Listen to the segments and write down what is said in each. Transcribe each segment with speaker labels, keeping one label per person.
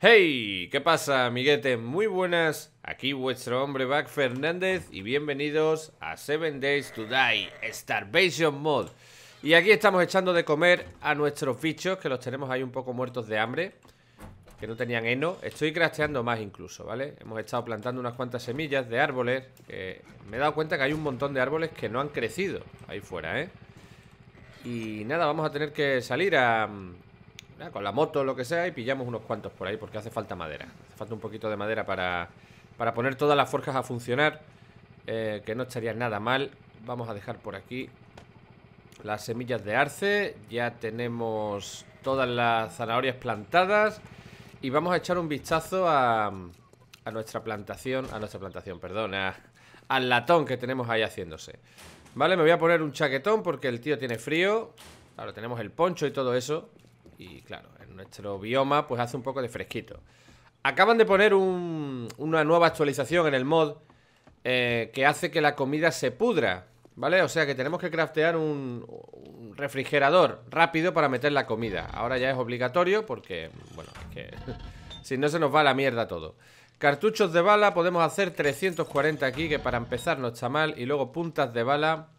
Speaker 1: ¡Hey! ¿Qué pasa, amiguetes? Muy buenas, aquí vuestro hombre Back Fernández y bienvenidos a 7 Days to Die Starvation Mod. Y aquí estamos echando de comer a nuestros bichos, que los tenemos ahí un poco muertos de hambre, que no tenían heno. Estoy crafteando más incluso, ¿vale? Hemos estado plantando unas cuantas semillas de árboles. me he dado cuenta que hay un montón de árboles que no han crecido ahí fuera, ¿eh? Y nada, vamos a tener que salir a, con la moto o lo que sea y pillamos unos cuantos por ahí porque hace falta madera. Hace falta un poquito de madera para, poner todas las forjas a funcionar, eh, que no estaría nada mal. Vamos a dejar por aquí las semillas de arce, ya tenemos todas las zanahorias plantadas y vamos a echar un vistazo a, nuestra plantación, a nuestra plantación, perdón, al latón que tenemos ahí haciéndose. Vale, me voy a poner un chaquetón porque el tío tiene frío. ahora tenemos el poncho y todo eso y claro, en nuestro bioma pues hace un poco de fresquito. Acaban de poner una nueva actualización en el mod eh, que hace que la comida se pudra, ¿vale? O sea que tenemos que craftear un, refrigerador rápido para meter la comida. Ahora ya es obligatorio porque, bueno, es que si no se nos va la mierda todo. Cartuchos de bala, podemos hacer 340 aquí, que para empezar no está mal, y luego puntas de bala...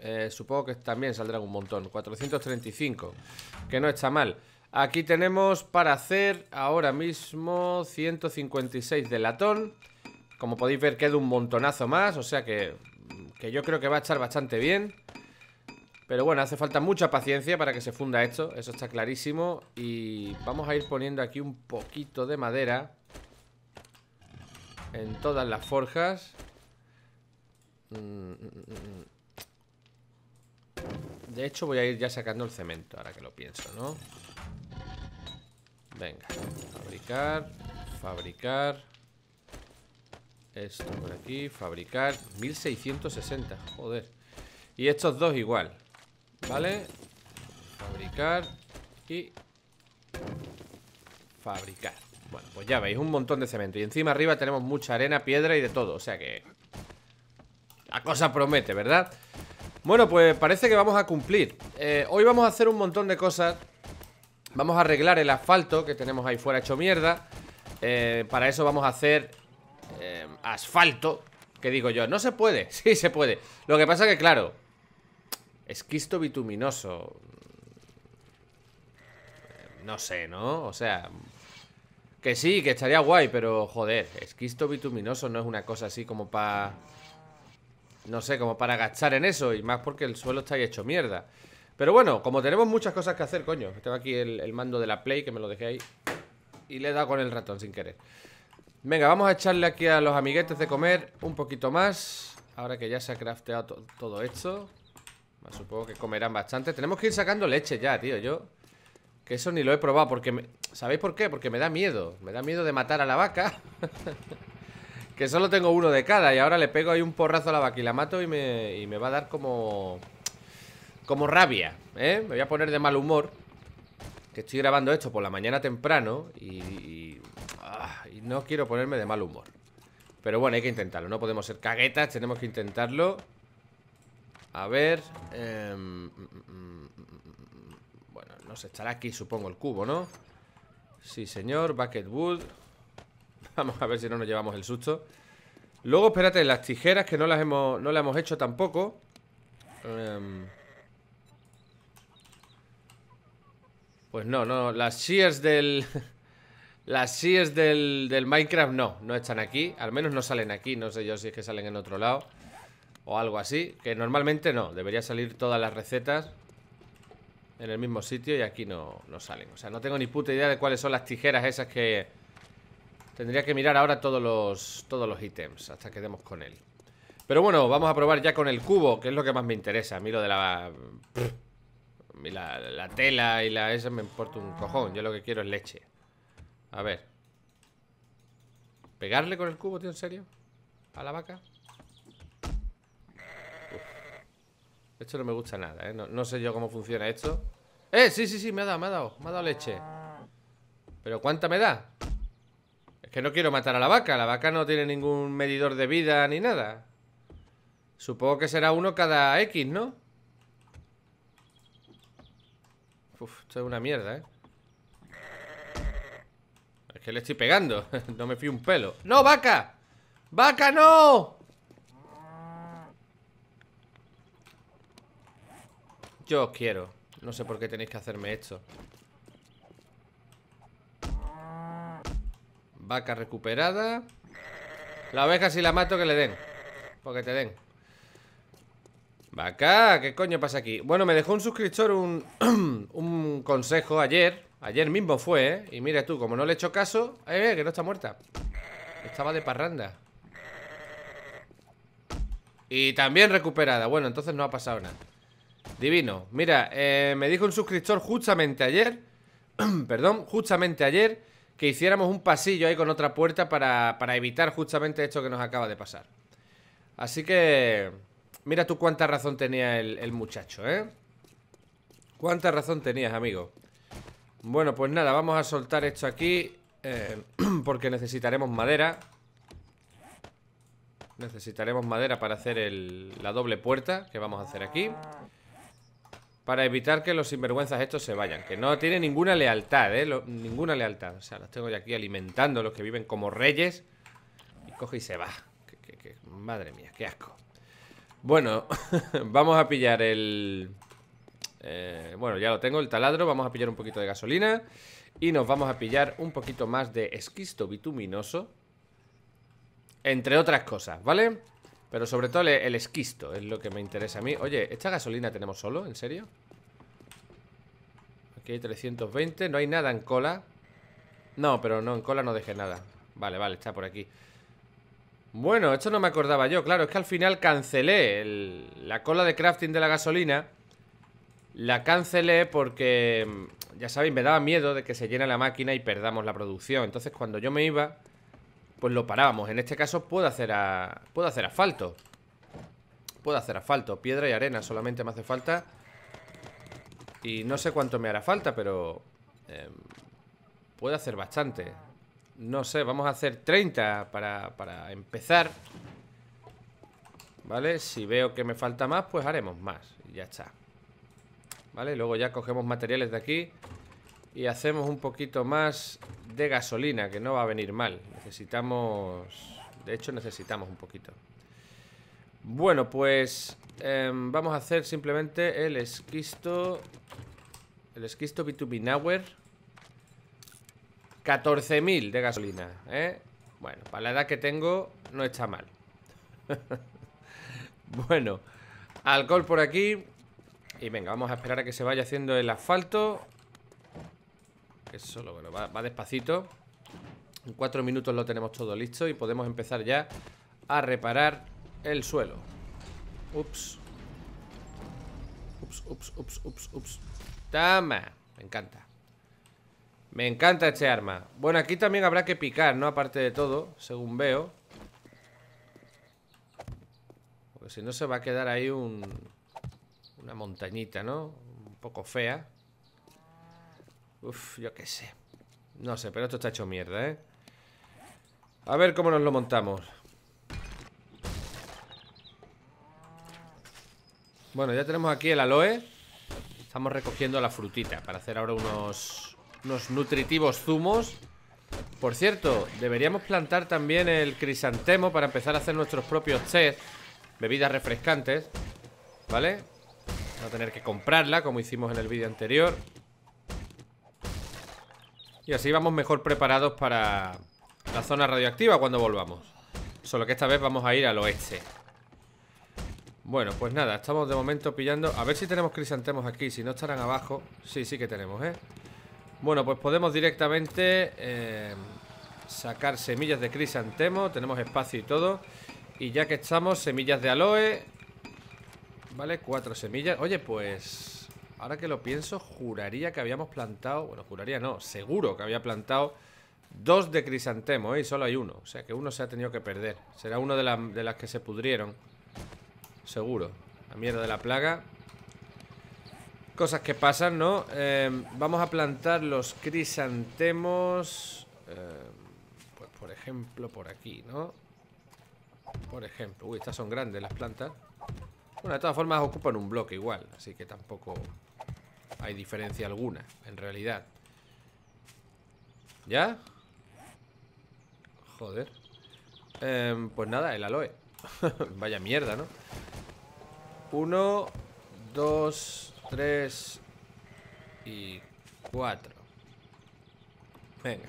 Speaker 1: Eh, supongo que también saldrá un montón. 435, que no está mal. Aquí tenemos para hacer ahora mismo 156 de latón. Como podéis ver, queda un montonazo más, o sea que, yo creo que va a estar bastante bien. Pero bueno, hace falta mucha paciencia para que se funda esto, eso está clarísimo. Y vamos a ir poniendo aquí un poquito de madera en todas las forjas. Mm, mm, mm, de hecho, voy a ir ya sacando el cemento, ahora que lo pienso, ¿no? Venga, fabricar, fabricar. Esto por aquí, fabricar. 1660, joder. Y estos dos igual, ¿vale? Fabricar y fabricar. Bueno, pues ya veis, un montón de cemento. Y encima arriba tenemos mucha arena, piedra y de todo. O sea que... La cosa promete, ¿verdad? Bueno, pues parece que vamos a cumplir eh, Hoy vamos a hacer un montón de cosas Vamos a arreglar el asfalto que tenemos ahí fuera hecho mierda eh, Para eso vamos a hacer eh, asfalto Que digo yo, no se puede, sí se puede Lo que pasa que claro Esquisto bituminoso No sé, ¿no? O sea, que sí, que estaría guay, pero joder, esquisto bituminoso no es una cosa así como para no sé, como para gastar en eso. Y más porque el suelo está hecho mierda. Pero bueno, como tenemos muchas cosas que hacer, coño. Tengo aquí el, mando de la Play que me lo dejé ahí. Y le he dado con el ratón sin querer. Venga, vamos a echarle aquí a los amiguetes de comer un poquito más. Ahora que ya se ha crafteado todo esto. Supongo que comerán bastante. Tenemos que ir sacando leche ya, tío. Yo... Que eso ni lo he probado porque... ¿Sabéis por qué? Porque me da miedo. Me da miedo de matar a la vaca. Que solo tengo uno de cada y ahora le pego ahí un porrazo a la vaquilla y mato y me, va a dar como... Como rabia, ¿eh? Me voy a poner de mal humor Que estoy grabando esto por la mañana temprano y, y, ah, no quiero ponerme de mal humor Pero bueno, hay que intentarlo, no podemos ser caguetas Tenemos que intentarlo a ver. Em, mm, mm, mm, bueno, bueno, nos estará aquí, supongo, el cubo, ¿no? Sí, señor. Bucketwood. Vamos a ver si no nos llevamos el susto Luego, espérate, las tijeras que no las hemos, no las hemos hecho tampoco em, Pues no, no, las shears del... las shears del, del Minecraft no, no están aquí Al menos no salen aquí, no sé yo si es que salen en otro lado O algo así, que normalmente no Debería salir todas las recetas en el mismo sitio y aquí no, no salen O sea, no tengo ni puta idea de cuáles son las tijeras esas que Tendría que mirar ahora todos los, todos los ítems hasta que demos con él. Pero bueno, vamos a probar ya con el cubo, que es lo que más me interesa. A mí lo de la... La, la tela y la... Esa me importa un cojón. Yo lo que quiero es leche. A ver. ¿Pegarle con el cubo, tío? ¿En serio? ¿A la vaca? Esto no me gusta nada, ¿eh? No, no sé yo cómo funciona esto. ¡Eh! Sí, sí, sí, me ha dado, me ha dado. Me ha dado leche. ¿Pero cuánta me da? Que no quiero matar a la vaca. La vaca no tiene ningún medidor de vida ni nada. Supongo que será uno cada X, ¿no? Uf, esto es una mierda, ¿eh? Es que le estoy pegando. no me fui un pelo. ¡No, vaca! ¡Vaca, no! Yo os quiero. No sé por qué tenéis que hacerme esto. Vaca recuperada. La oveja si la mato que le den. Porque te den. Vaca, ¿qué coño pasa aquí? Bueno, me dejó un suscriptor un, un consejo ayer. Ayer mismo fue, ¿eh? Y mira tú, como no le he hecho caso... ¡Eh, eh que no está muerta! Estaba de parranda. Y también recuperada. Bueno, entonces no ha pasado nada. Divino. Mira, eh, me dijo un suscriptor justamente ayer... perdón, justamente ayer que hiciéramos un pasillo ahí con otra puerta para, evitar justamente esto que nos acaba de pasar. Así que... Mira tú cuánta razón tenía el, muchacho, ¿eh? Cuánta razón tenías, amigo. Bueno, pues nada, vamos a soltar esto aquí eh, Porque necesitaremos madera Necesitaremos madera para hacer la doble puerta Que vamos a hacer aquí para evitar que los sinvergüenzas estos se vayan. Que no tiene ninguna lealtad, ¿eh? ninguna lealtad. O sea, los tengo ya aquí alimentando, los que viven como reyes. Y coge y se va. madre mía, qué asco. Bueno, vamos a pillar el... Eh, bueno, ya lo tengo, el taladro. Vamos a pillar un poquito de gasolina. Y nos vamos a pillar un poquito más de esquisto bituminoso. Entre otras cosas, ¿vale? vale pero sobre todo el, esquisto es lo que me interesa a mí. Oye, ¿esta gasolina tenemos solo? ¿En serio? Aquí hay 320. No hay nada en cola. No, pero no, en cola no dejé nada. Vale, vale, está por aquí. Bueno, esto no me acordaba yo. Claro, es que al final cancelé la cola de crafting de la gasolina. La cancelé porque, mm, ya sabéis, me daba miedo de que se llene la máquina y perdamos la producción. Entonces, cuando yo me iba pues lo parábamos. En este caso puedo hacer, a, puedo hacer asfalto. Puedo hacer asfalto. Piedra y arena solamente me hace falta. Y no sé cuánto me hará falta, pero... Em, puedo hacer bastante. No sé, vamos a hacer 30 para, para empezar. ¿Vale? Si veo que me falta más, pues haremos más. ya está. ¿Vale? Luego ya cogemos materiales de aquí y hacemos un poquito más de gasolina, que no va a venir mal. Necesitamos... De hecho, necesitamos un poquito. Bueno, pues... Em, vamos a hacer simplemente el esquisto... El esquisto bituminauer. 14.000 de gasolina, ¿eh? Bueno, para la edad que tengo, no está mal. bueno, alcohol por aquí. Y venga, vamos a esperar a que se vaya haciendo el asfalto. Que solo, bueno, va, va despacito En cuatro minutos lo tenemos todo listo Y podemos empezar ya a reparar el suelo Ups Ups, ups, ups, ups, ups Tama, me encanta Me encanta este arma Bueno, aquí también habrá que picar, ¿no? Aparte de todo, según veo Porque si no se va a quedar ahí un... Una montañita, ¿no? Un poco fea Uf, yo qué sé No sé, pero esto está hecho mierda, ¿eh? A ver cómo nos lo montamos Bueno, ya tenemos aquí el aloe Estamos recogiendo la frutita Para hacer ahora unos, unos nutritivos zumos Por cierto, deberíamos plantar también el crisantemo Para empezar a hacer nuestros propios test Bebidas refrescantes ¿Vale? No a tener que comprarla Como hicimos en el vídeo anterior y así vamos mejor preparados para la zona radioactiva cuando volvamos. Solo que esta vez vamos a ir al oeste. Bueno, pues nada, estamos de momento pillando A ver si tenemos crisantemos aquí, si no estarán abajo Sí, sí que tenemos, ¿eh? Bueno, pues podemos directamente eh, Sacar semillas de crisantemo Tenemos espacio y todo Y ya que estamos, semillas de aloe Vale, cuatro semillas Oye, pues... Ahora que lo pienso, juraría que habíamos plantado... Bueno, juraría no, seguro que había plantado dos de crisantemos. ¿eh? Y solo hay uno. O sea, que uno se ha tenido que perder. Será uno de, la, de las que se pudrieron. Seguro. La mierda de la plaga. Cosas que pasan, ¿no? Em, vamos a plantar los crisantemos... Em, pues, por ejemplo, por aquí, ¿no? Por ejemplo. Uy, estas son grandes las plantas. Bueno, de todas formas ocupan un bloque igual, así que tampoco hay diferencia alguna, en realidad. ¿Ya? Joder. Em, pues nada, el aloe. Vaya mierda, ¿no? Uno, dos, tres y cuatro. Venga.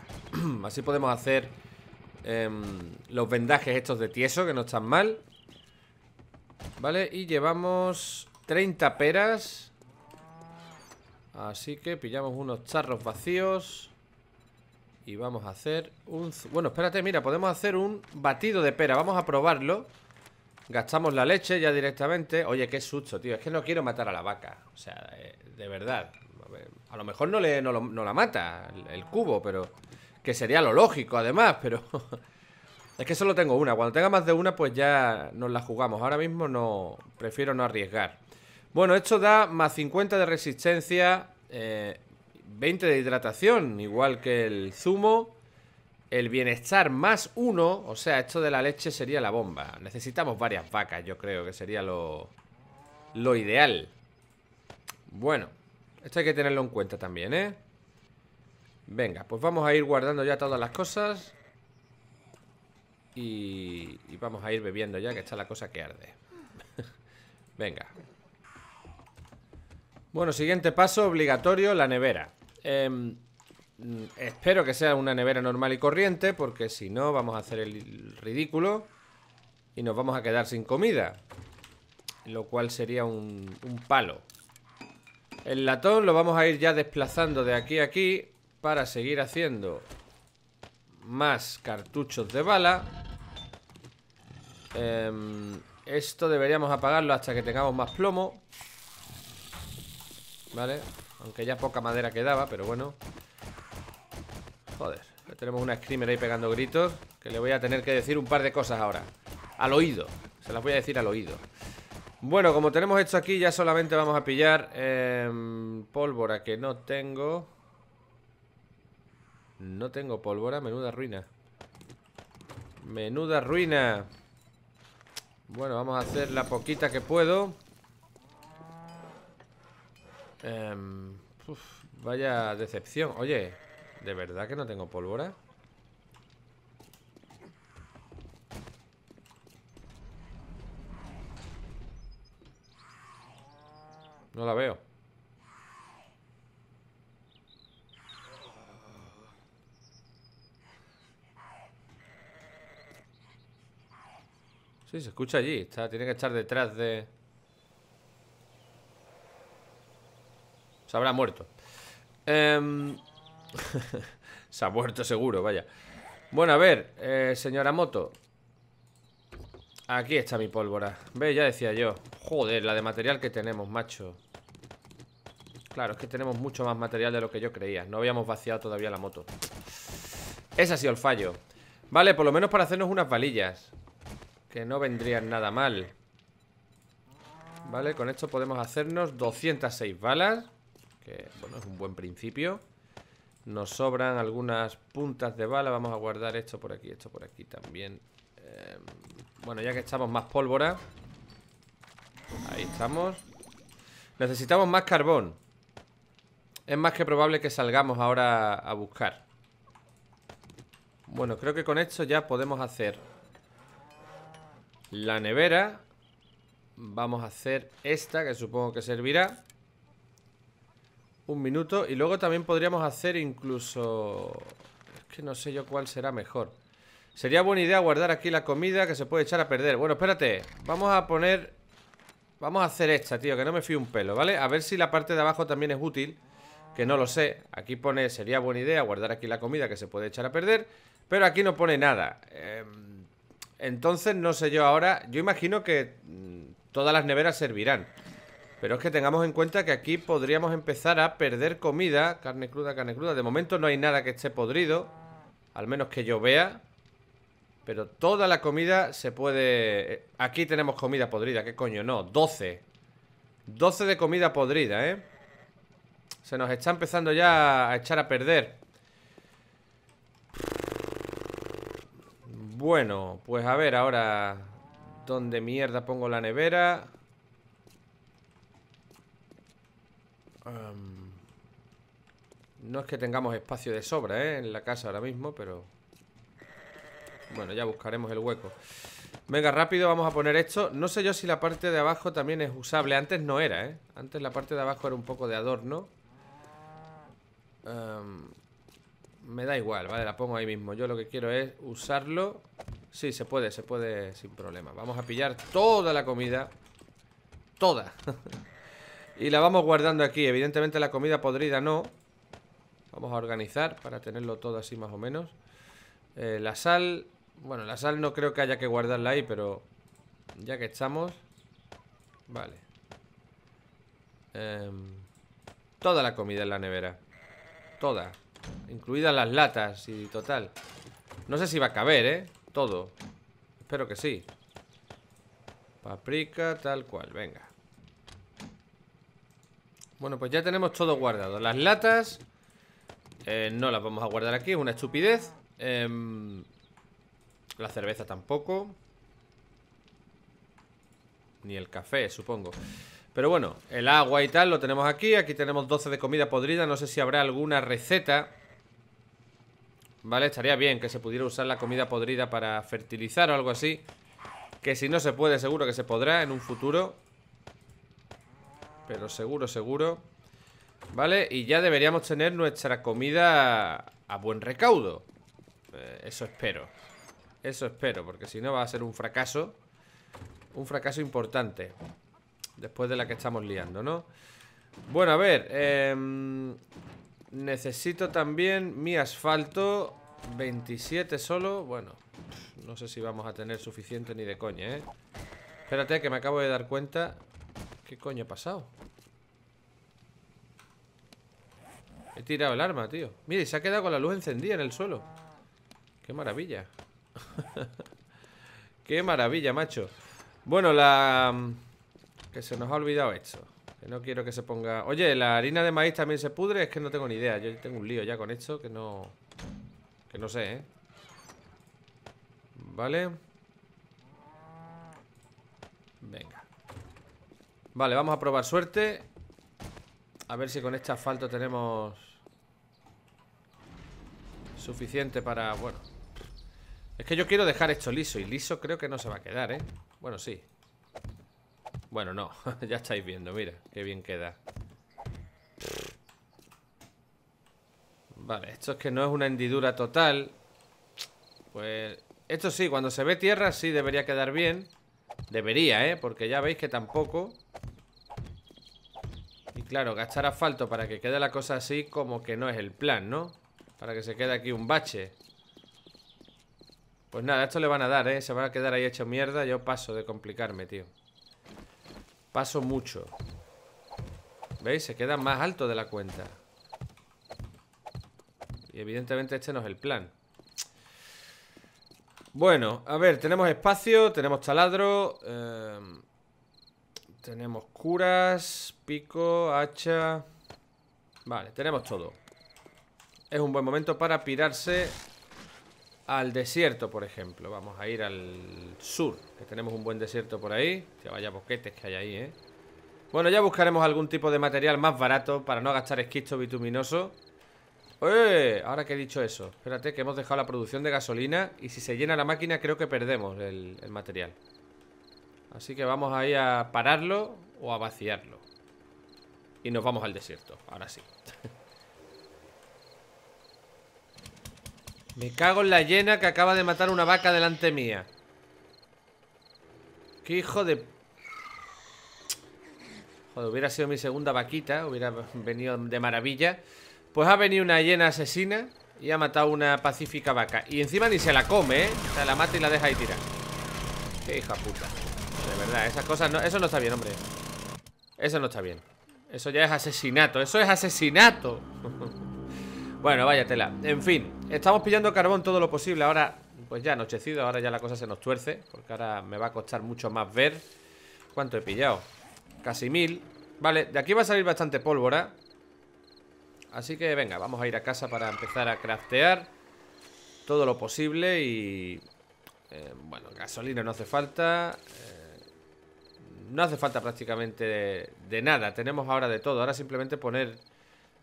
Speaker 1: Así podemos hacer em, los vendajes estos de tieso, que no están mal. Vale, y llevamos 30 peras. Así que pillamos unos charros vacíos Y vamos a hacer un... Bueno, espérate, mira, podemos hacer un batido de pera Vamos a probarlo Gastamos la leche ya directamente Oye, qué susto, tío, es que no quiero matar a la vaca O sea, eh, de verdad a, lo mejor no, le, la mata el, el, cubo, pero... Que sería lo lógico, además, pero... es que solo tengo una Cuando tenga más de una, pues ya nos la jugamos Ahora mismo no... Prefiero no arriesgar bueno, esto da más 50 de resistencia, 20 eh, de hidratación, igual que el zumo. El bienestar más uno, o sea, esto de la leche sería la bomba. Necesitamos varias vacas, yo creo que sería lo, lo ideal. Bueno, esto hay que tenerlo en cuenta también, ¿eh? Venga, pues vamos a ir guardando ya todas las cosas. Y, y vamos a ir bebiendo ya, que está la cosa que arde. Venga, bueno, siguiente paso obligatorio, la nevera. Em, espero que sea una nevera normal y corriente, porque si no vamos a hacer el ridículo y nos vamos a quedar sin comida. Lo cual sería un, palo. El latón lo vamos a ir ya desplazando de aquí a aquí para seguir haciendo más cartuchos de bala. Em, esto deberíamos apagarlo hasta que tengamos más plomo. Vale, aunque ya poca madera quedaba, pero bueno Joder, tenemos una screamer ahí pegando gritos Que le voy a tener que decir un par de cosas ahora Al oído, se las voy a decir al oído Bueno, como tenemos esto aquí ya solamente vamos a pillar em, Pólvora que no tengo No tengo pólvora, menuda ruina Menuda ruina Bueno, vamos a hacer la poquita que puedo Em, vaya decepción. Oye, ¿de verdad que no tengo pólvora? No la veo. Sí, se escucha allí. Está, tiene que estar detrás de... Se habrá muerto. Em, se ha muerto seguro, vaya. Bueno, a ver, eh, señora Moto. Aquí está mi pólvora. Ve, ya decía yo. Joder, la de material que tenemos, macho. Claro, es que tenemos mucho más material de lo que yo creía. No habíamos vaciado todavía la moto. Ese ha sido el fallo. Vale, por lo menos para hacernos unas valillas. Que no vendrían nada mal. Vale, con esto podemos hacernos 206 balas bueno, es un buen principio. Nos sobran algunas puntas de bala. Vamos a guardar esto por aquí, esto por aquí también. Em, bueno, ya que estamos más pólvora. Ahí estamos. Necesitamos más carbón. Es más que probable que salgamos ahora a buscar. Bueno, creo que con esto ya podemos hacer la nevera. Vamos a hacer esta, que supongo que servirá un minuto. Y luego también podríamos hacer incluso... Es que no sé yo cuál será mejor. Sería buena idea guardar aquí la comida que se puede echar a perder. Bueno, espérate. Vamos a poner... Vamos a hacer esta, tío, que no me fío un pelo, ¿vale? A ver si la parte de abajo también es útil. Que no lo sé. Aquí pone, sería buena idea guardar aquí la comida que se puede echar a perder. Pero aquí no pone nada. Em, entonces, no sé yo ahora. Yo imagino que mm, todas las neveras servirán. Pero es que tengamos en cuenta que aquí podríamos empezar a perder comida. Carne cruda, carne cruda. De momento no hay nada que esté podrido. Al menos que yo vea. Pero toda la comida se puede... Eh, aquí tenemos comida podrida. ¿Qué coño? No, 12. 12 de comida podrida, ¿eh? Se nos está empezando ya a echar a perder. Bueno, pues a ver ahora... ¿Dónde mierda pongo la nevera? Em, no es que tengamos espacio de sobra, ¿eh? En la casa ahora mismo, pero... Bueno, ya buscaremos el hueco. Venga, rápido, vamos a poner esto. No sé yo si la parte de abajo también es usable. Antes no era, ¿eh? Antes la parte de abajo era un poco de adorno. Em, me da igual, vale, la pongo ahí mismo. Yo lo que quiero es usarlo. Sí, se puede, se puede sin problema. Vamos a pillar toda la comida. Toda. Y la vamos guardando aquí. Evidentemente la comida podrida no. Vamos a organizar para tenerlo todo así más o menos. Eh, la sal... Bueno, la sal no creo que haya que guardarla ahí, pero... Ya que estamos... Vale. Em, toda la comida en la nevera. Toda. Incluidas las latas y total. No sé si va a caber, ¿eh? Todo. Espero que sí. Paprika, tal cual. Venga. Bueno, pues ya tenemos todo guardado Las latas eh, No las vamos a guardar aquí, es una estupidez em, La cerveza tampoco Ni el café, supongo Pero bueno, el agua y tal lo tenemos aquí Aquí tenemos 12 de comida podrida No sé si habrá alguna receta Vale, estaría bien que se pudiera usar la comida podrida para fertilizar o algo así Que si no se puede, seguro que se podrá en un futuro pero seguro, seguro Vale, y ya deberíamos tener nuestra comida a buen recaudo eh, Eso espero Eso espero, porque si no va a ser un fracaso Un fracaso importante Después de la que estamos liando, ¿no? Bueno, a ver em, Necesito también mi asfalto 27 solo Bueno, no sé si vamos a tener suficiente ni de coña, ¿eh? Espérate, que me acabo de dar cuenta ¿Qué coño ha pasado? He tirado el arma, tío Mire, se ha quedado con la luz encendida en el suelo Qué maravilla Qué maravilla, macho Bueno, la... Mm, que se nos ha olvidado esto que no quiero que se ponga... Oye, la harina de maíz también se pudre Es que no tengo ni idea Yo tengo un lío ya con esto que no... Que no sé, ¿eh? Vale Venga Vale, vamos a probar suerte A ver si con este asfalto tenemos Suficiente para... Bueno Es que yo quiero dejar esto liso Y liso creo que no se va a quedar, ¿eh? Bueno, sí Bueno, no Ya estáis viendo, mira Qué bien queda Vale, esto es que no es una hendidura total Pues... Esto sí, cuando se ve tierra sí debería quedar bien Debería, ¿eh? Porque ya veis que tampoco Claro, gastar asfalto para que quede la cosa así como que no es el plan, ¿no? Para que se quede aquí un bache Pues nada, esto le van a dar, ¿eh? Se van a quedar ahí hecho mierda Yo paso de complicarme, tío Paso mucho ¿Veis? Se queda más alto de la cuenta Y evidentemente este no es el plan Bueno, a ver, tenemos espacio Tenemos taladro eh, tenemos curas, pico, hacha... Vale, tenemos todo. Es un buen momento para pirarse al desierto, por ejemplo. Vamos a ir al sur, que tenemos un buen desierto por ahí. Que vaya boquetes que hay ahí, ¿eh? Bueno, ya buscaremos algún tipo de material más barato para no gastar esquisto bituminoso. ¡Eh! Ahora que he dicho eso. Espérate, que hemos dejado la producción de gasolina y si se llena la máquina creo que perdemos el, el material. Así que vamos ahí a pararlo o a vaciarlo. Y nos vamos al desierto, ahora sí. Me cago en la llena que acaba de matar una vaca delante mía. ¡Qué hijo de...! Joder, hubiera sido mi segunda vaquita, hubiera venido de maravilla. Pues ha venido una hiena asesina y ha matado una pacífica vaca. Y encima ni se la come, ¿eh? O sea, la mata y la deja ahí tirar. ¡Qué hija puta! esas cosas no, Eso no está bien, hombre Eso no está bien Eso ya es asesinato, eso es asesinato Bueno, vaya tela En fin, estamos pillando carbón todo lo posible Ahora, pues ya anochecido Ahora ya la cosa se nos tuerce Porque ahora me va a costar mucho más ver ¿Cuánto he pillado? Casi mil Vale, de aquí va a salir bastante pólvora Así que venga, vamos a ir a casa para empezar a craftear Todo lo posible y... Eh, bueno, gasolina no hace falta eh, no hace falta prácticamente de, nada. Tenemos ahora de todo. Ahora simplemente poner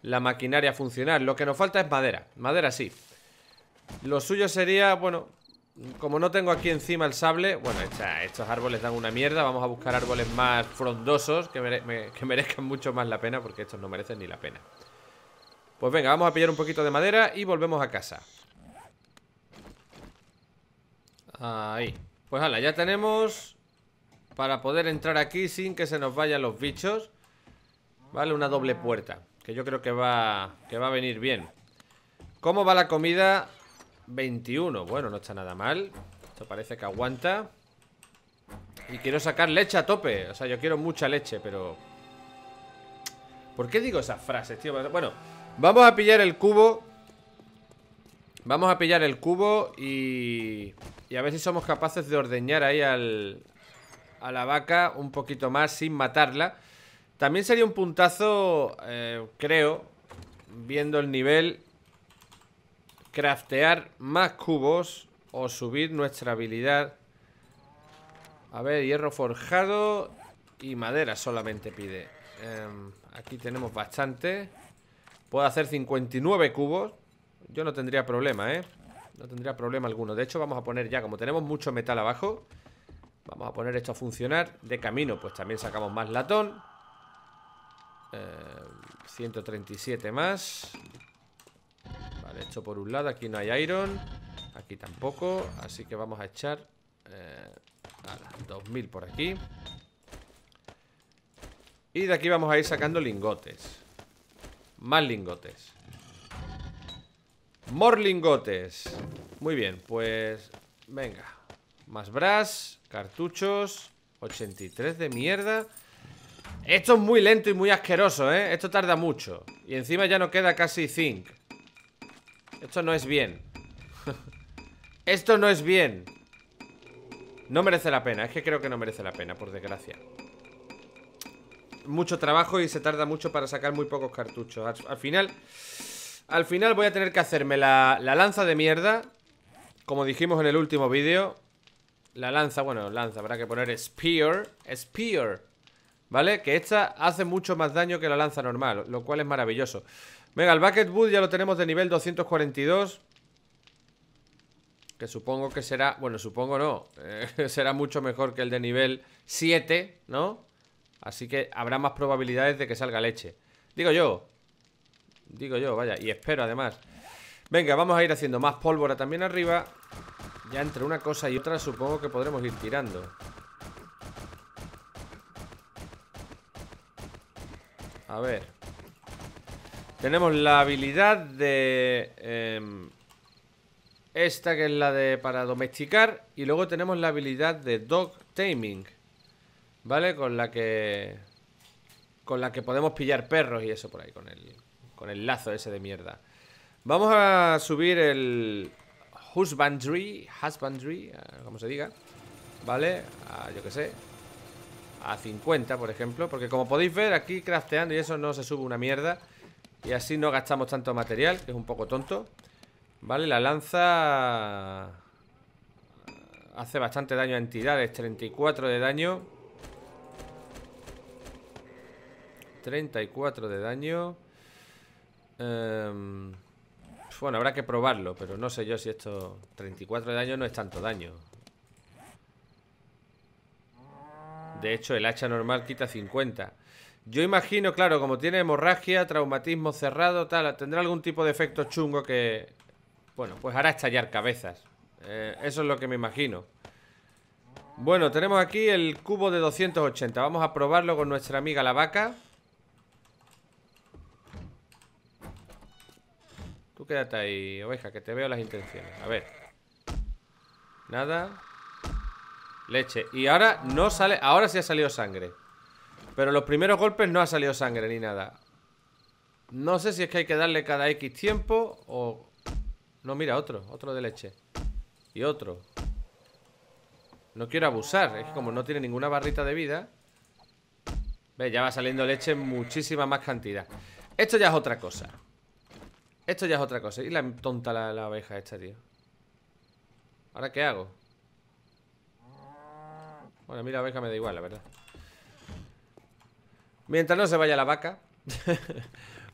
Speaker 1: la maquinaria a funcionar. Lo que nos falta es madera. Madera sí. Lo suyo sería, bueno, como no tengo aquí encima el sable... Bueno, estos árboles dan una mierda. Vamos a buscar árboles más frondosos que, que merezcan mucho más la pena porque estos no merecen ni la pena. Pues venga, vamos a pillar un poquito de madera y volvemos a casa. Ahí. Pues hala, ya tenemos para poder entrar aquí sin que se nos vayan los bichos Vale, una doble puerta Que yo creo que va, que va a venir bien ¿Cómo va la comida? 21, bueno, no está nada mal Esto parece que aguanta Y quiero sacar leche a tope O sea, yo quiero mucha leche, pero... ¿Por qué digo esas frases, tío? Bueno, vamos a pillar el cubo Vamos a pillar el cubo y... Y a ver si somos capaces de ordeñar ahí al, a la vaca un poquito más sin matarla. También sería un puntazo, eh, creo, viendo el nivel, craftear más cubos o subir nuestra habilidad. A ver, hierro forjado y madera solamente pide. Em, aquí tenemos bastante. Puedo hacer 59 cubos. Yo no tendría problema, ¿eh? No tendría problema alguno. De hecho, vamos a poner ya, como tenemos mucho metal abajo... Vamos a poner esto a funcionar De camino, pues también sacamos más latón 137 eh, más Vale, esto por un lado Aquí no hay iron Aquí tampoco, así que vamos a echar 2000 eh, por aquí Y de aquí vamos a ir sacando lingotes Más lingotes More lingotes Muy bien, pues... Venga más bras, cartuchos 83 de mierda Esto es muy lento y muy asqueroso, ¿eh? Esto tarda mucho Y encima ya no queda casi zinc Esto no es bien Esto no es bien No merece la pena Es que creo que no merece la pena, por desgracia Mucho trabajo y se tarda mucho para sacar muy pocos cartuchos Al, final... Al final voy a tener que hacerme la, la lanza de mierda Como dijimos en el último vídeo la lanza, bueno, lanza, habrá que poner Spear Spear ¿Vale? Que esta hace mucho más daño que la lanza normal Lo cual es maravilloso Venga, el Bucket Wood ya lo tenemos de nivel 242 Que supongo que será... Bueno, supongo no eh, Será mucho mejor que el de nivel 7, ¿no? Así que habrá más probabilidades de que salga leche Digo yo Digo yo, vaya Y espero además Venga, vamos a ir haciendo más pólvora también arriba ya entre una cosa y otra supongo que podremos ir tirando. A ver. Tenemos la habilidad de... Em, esta que es la de para domesticar. Y luego tenemos la habilidad de dog taming. ¿Vale? Con la que... Con la que podemos pillar perros y eso por ahí. Con el, con el lazo ese de mierda. Vamos a subir el husbandry, husbandry, eh, como se diga, ¿vale? yo que sé, a 50, por ejemplo, porque como podéis ver, aquí crafteando y eso no se sube una mierda. Y así no gastamos tanto material, que es un poco tonto. Vale, la lanza eh, hace bastante daño a entidades, 34 de daño. 34 de daño. Eh... Bueno, habrá que probarlo, pero no sé yo si esto... 34 de daño no es tanto daño. De hecho, el hacha normal quita 50. Yo imagino, claro, como tiene hemorragia, traumatismo cerrado, tal, tendrá algún tipo de efecto chungo que... Bueno, pues hará estallar cabezas. Eh, eso es lo que me imagino. Bueno, tenemos aquí el cubo de 280. Vamos a probarlo con nuestra amiga la vaca. quédate ahí, oveja, que te veo las intenciones. A ver. Nada. Leche. Y ahora no sale... Ahora sí ha salido sangre. Pero los primeros golpes no ha salido sangre ni nada. No sé si es que hay que darle cada X tiempo o... No, mira, otro. Otro de leche. Y otro. No quiero abusar. Es que como no tiene ninguna barrita de vida... Ve, ya va saliendo leche en muchísima más cantidad. Esto ya es otra cosa. Esto ya es otra cosa. Y la tonta la, abeja esta, tío. ¿Ahora qué hago? Bueno, a mí la abeja me da igual, la verdad. Mientras no se vaya la vaca.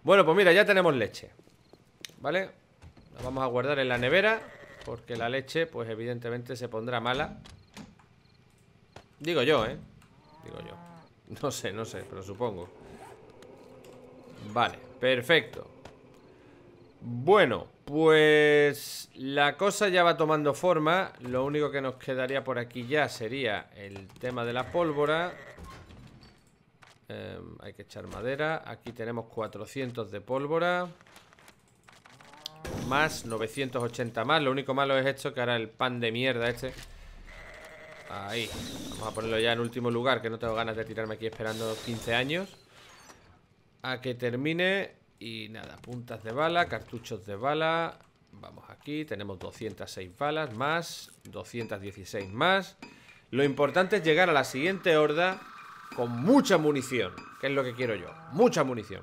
Speaker 1: bueno, pues mira, ya tenemos leche. ¿Vale? La vamos a guardar en la nevera. Porque la leche, pues evidentemente se pondrá mala. Digo yo, ¿eh? Digo yo. No sé, no sé, pero supongo. Vale, perfecto. Bueno, pues la cosa ya va tomando forma. Lo único que nos quedaría por aquí ya sería el tema de la pólvora. Em, hay que echar madera. Aquí tenemos 400 de pólvora. Más, 980 más. Lo único malo es esto, que ahora el pan de mierda este. Ahí. Vamos a ponerlo ya en último lugar, que no tengo ganas de tirarme aquí esperando 15 años. A que termine y nada, puntas de bala, cartuchos de bala. Vamos aquí, tenemos 206 balas más, 216 más. Lo importante es llegar a la siguiente horda con mucha munición, que es lo que quiero yo. Mucha munición.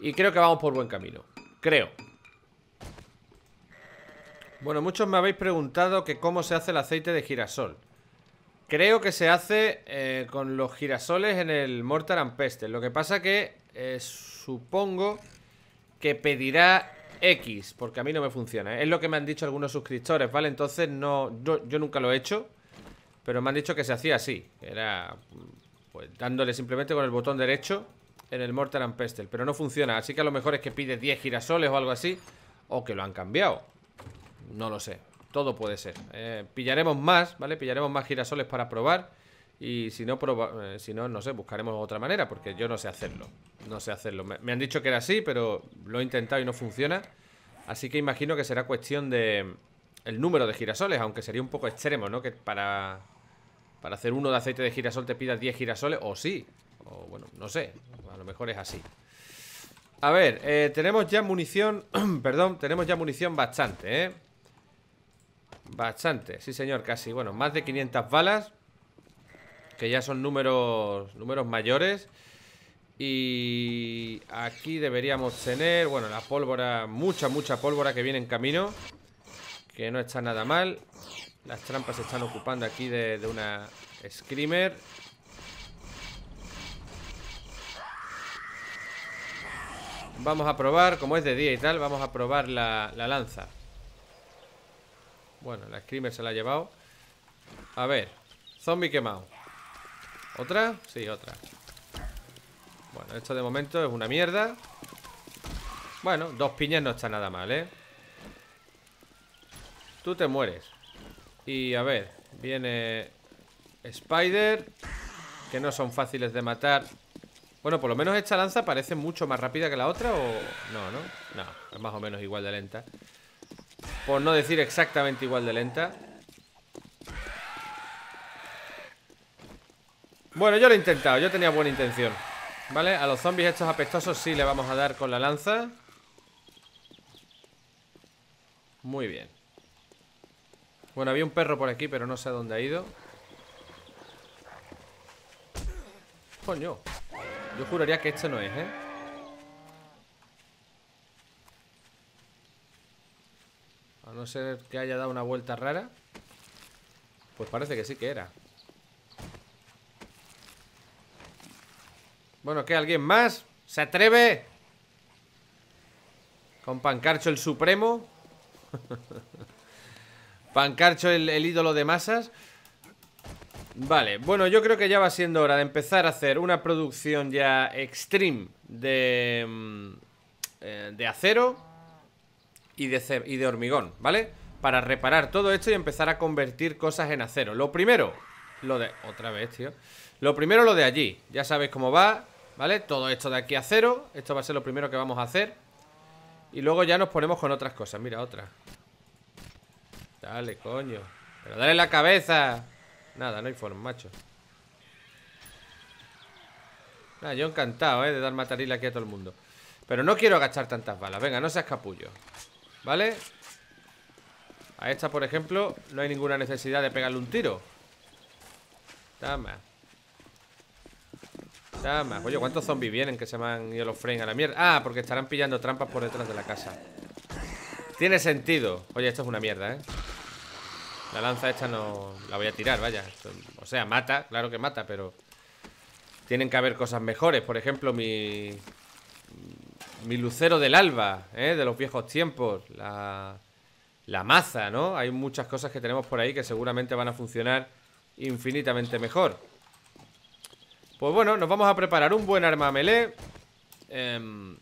Speaker 1: Y creo que vamos por buen camino. Creo. Bueno, muchos me habéis preguntado que cómo se hace el aceite de girasol. Creo que se hace eh, con los girasoles en el Mortar and Peste. Lo que pasa que es supongo que pedirá X, porque a mí no me funciona. ¿eh? Es lo que me han dicho algunos suscriptores, ¿vale? Entonces no, yo, nunca lo he hecho, pero me han dicho que se hacía así. Era pues, dándole simplemente con el botón derecho en el Mortar and Pestel, pero no funciona. Así que a lo mejor es que pide 10 girasoles o algo así, o que lo han cambiado. No lo sé, todo puede ser. Eh, pillaremos más, ¿vale? Pillaremos más girasoles para probar. Y si no, eh, si no, no sé, buscaremos otra manera, porque yo no sé hacerlo. No sé hacerlo. Me han dicho que era así, pero lo he intentado y no funciona. Así que imagino que será cuestión de el número de girasoles, aunque sería un poco extremo, ¿no? Que para, para hacer uno de aceite de girasol te pidas 10 girasoles, o sí. O bueno, no sé. A lo mejor es así. A ver, eh, tenemos ya munición... perdón, tenemos ya munición bastante, ¿eh? Bastante, sí señor, casi. Bueno, más de 500 balas, que ya son números, números mayores. Y aquí deberíamos tener, bueno, la pólvora, mucha, mucha pólvora que viene en camino. Que no está nada mal. Las trampas se están ocupando aquí de, una Screamer. Vamos a probar, como es de día y tal, vamos a probar la, la lanza. Bueno, la Screamer se la ha llevado. A ver, zombie quemado. ¿Otra? Sí, otra. Bueno, esto de momento es una mierda Bueno, dos piñas no está nada mal, ¿eh? Tú te mueres Y a ver, viene Spider Que no son fáciles de matar Bueno, por lo menos esta lanza parece mucho más rápida que la otra O... No, ¿no? No, es más o menos igual de lenta Por no decir exactamente igual de lenta Bueno, yo lo he intentado, yo tenía buena intención Vale, a los zombies estos apestosos sí le vamos a dar con la lanza Muy bien Bueno, había un perro por aquí, pero no sé a dónde ha ido Coño Yo juraría que esto no es, ¿eh? A no ser que haya dado una vuelta rara Pues parece que sí que era Bueno, ¿qué? ¿Alguien más? ¿Se atreve? Con Pancarcho el Supremo. Pancarcho el, ídolo de masas. Vale, bueno, yo creo que ya va siendo hora de empezar a hacer una producción ya extreme de, mm, eh, de acero y de, y de hormigón, ¿vale? Para reparar todo esto y empezar a convertir cosas en acero. Lo primero, lo de... Otra vez, tío. Lo primero, lo de allí. Ya sabéis cómo va. ¿Vale? Todo esto de aquí a cero Esto va a ser lo primero que vamos a hacer Y luego ya nos ponemos con otras cosas Mira, otra Dale, coño Pero dale la cabeza Nada, no hay forma, macho Nada, ah, yo encantado, ¿eh? De dar mataril aquí a todo el mundo Pero no quiero agachar tantas balas Venga, no seas capullo ¿Vale? A esta, por ejemplo, no hay ninguna necesidad de pegarle un tiro Tama Oye, ¿cuántos zombies vienen que se llaman los Frame a la mierda? Ah, porque estarán pillando trampas por detrás de la casa. Tiene sentido. Oye, esto es una mierda, ¿eh? La lanza esta no... La voy a tirar, vaya. O sea, mata. Claro que mata, pero... Tienen que haber cosas mejores. Por ejemplo, mi... Mi lucero del alba, ¿eh? De los viejos tiempos. La... La maza, ¿no? Hay muchas cosas que tenemos por ahí que seguramente van a funcionar infinitamente mejor. Pues bueno, nos vamos a preparar un buen arma melee em,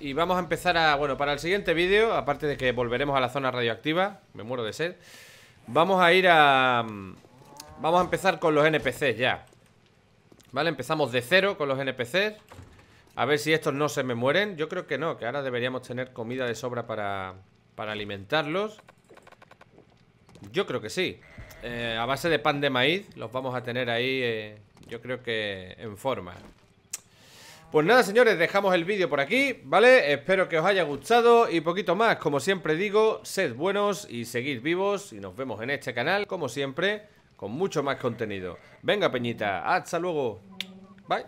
Speaker 1: Y vamos a empezar a... Bueno, para el siguiente vídeo Aparte de que volveremos a la zona radioactiva Me muero de sed Vamos a ir a... Em, vamos a empezar con los NPCs ya Vale, empezamos de cero con los NPCs A ver si estos no se me mueren Yo creo que no, que ahora deberíamos tener comida de sobra para, para alimentarlos Yo creo que sí eh, a base de pan de maíz los vamos a tener ahí, eh, yo creo que en forma. Pues nada, señores, dejamos el vídeo por aquí, ¿vale? Espero que os haya gustado y poquito más. Como siempre digo, sed buenos y seguid vivos y nos vemos en este canal, como siempre, con mucho más contenido. Venga, Peñita, hasta luego. Bye.